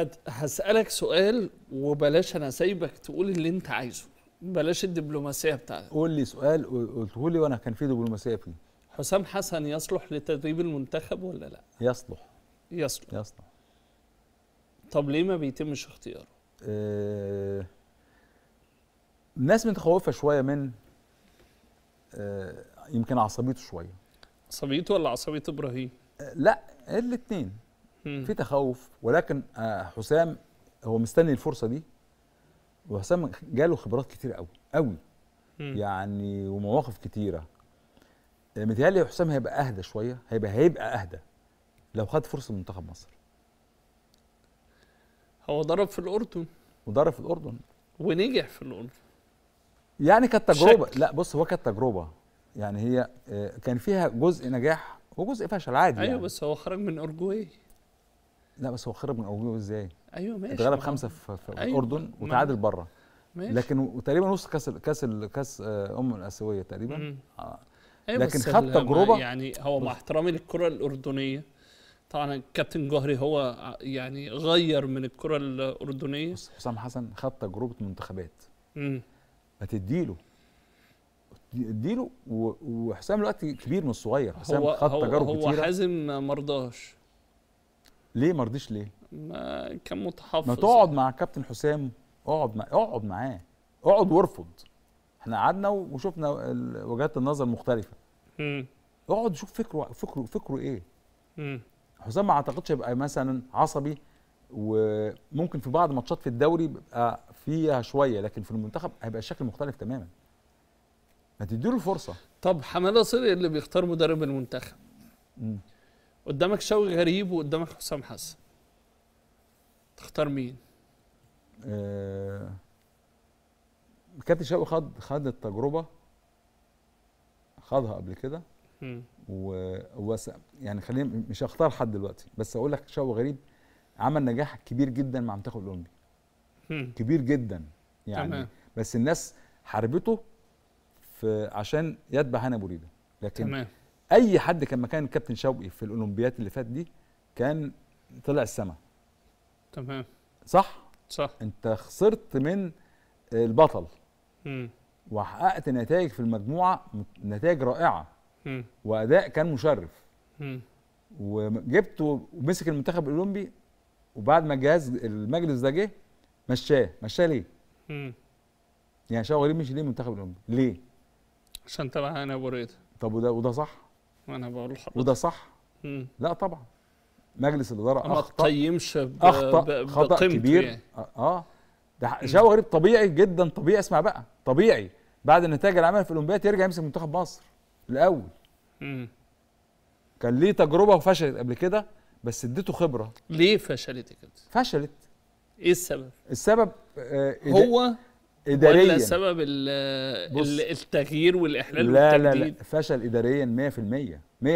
هت... هسألك سؤال وبلاش أنا سايبك تقول اللي أنت عايزه بلاش الدبلوماسية بتاعتك قول لي سؤال قلته لي وأنا كان في دبلوماسية فيه حسام حسن يصلح لتدريب المنتخب ولا لا؟ يصلح يصلح يصلح طب ليه ما بيتمش اختياره؟ آه... الناس متخوفة شوية من آه... يمكن عصبيته شوية عصبيته ولا عصبية إبراهيم؟ آه لا الاثنين في تخوف ولكن آه، حسام هو مستني الفرصه دي وحسام جاله خبرات كتير قوي قوي يعني ومواقف كتيره آه، متهيألي حسام هيبقى اهدى شويه هيبقى هيبقى اهدى لو خد فرصه منتخب مصر هو ضرب في الاردن وضرب في الاردن ونجح في الاردن يعني كانت تجربه لا بص هو كانت تجربه يعني هي آه، كان فيها جزء نجاح وجزء فشل عادي ايوه يعني. بس هو خرج من اورجواي لا بس هو خرب من اوجه ازاي؟ ايوه ماشي اتغلب خمسه في, أيوة الاردن وتعادل بره ماشي لكن تقريبا وصل كاس كاس كاس آه، ام الاسيويه تقريبا آه. أيوة لكن خد تجربه يعني هو مع احترامي للكره الاردنيه طبعا الكابتن جوهري هو آه، يعني غير من الكره الاردنيه حسام حسن خد تجربه منتخبات ما تديله اديله وحسام دلوقتي كبير من الصغير حسام خد تجارب كتيره هو حازم مرضاش ليه ما رضيش ليه؟ ما كان متحفظ ما تقعد مع كابتن حسام اقعد مع... اقعد معاه اقعد وارفض احنا قعدنا وشفنا وجهات النظر مختلفه امم اقعد شوف فكره فكره فكره ايه امم حسام ما اعتقدش يبقى مثلا عصبي وممكن في بعض ماتشات في الدوري بيبقى فيها شويه لكن في المنتخب هيبقى الشكل مختلف تماما ما تديله الفرصه طب حماده صقر اللي بيختار مدرب المنتخب امم قدامك شوقي غريب وقدامك حسام حسن تختار مين؟ آه كابتن شوقي خد خد التجربه خدها قبل كده و يعني خلينا مش هختار حد دلوقتي بس اقول لك شوقي غريب عمل نجاح كبير جدا مع منتخب الاولمبي كبير جدا يعني تمام. بس الناس حاربته في عشان يتبع هنا بوريده لكن تمام. اي حد كان مكان كابتن شوقي في الاولمبيات اللي فات دي كان طلع السما تمام صح صح انت خسرت من البطل امم وحققت نتائج في المجموعه نتائج رائعه مم. واداء كان مشرف مم. وجبت ومسك المنتخب الاولمبي وبعد ما جهاز المجلس ده جه مشاه مشاه ليه؟ مم. يعني شاور غريب مشي ليه المنتخب الاولمبي؟ ليه؟ عشان تبع انا ابو طب وده وده صح؟ وانا بقول لحضرتك وده صح مم. لا طبعا مجلس الاداره ما تقيمش اخطا خطا يعني. كبير يعني. اه ده شاو غريب طبيعي جدا طبيعي اسمع بقى طبيعي بعد النتائج عملها في الاولمبياد يرجع يمسك منتخب مصر الاول مم. كان ليه تجربه وفشلت قبل كده بس اديته خبره ليه فشلت كده فشلت ايه السبب السبب آه هو اداريا ولا سبب التغيير والاحلال لا والتجديد لا لا فشل اداريا 100% 100%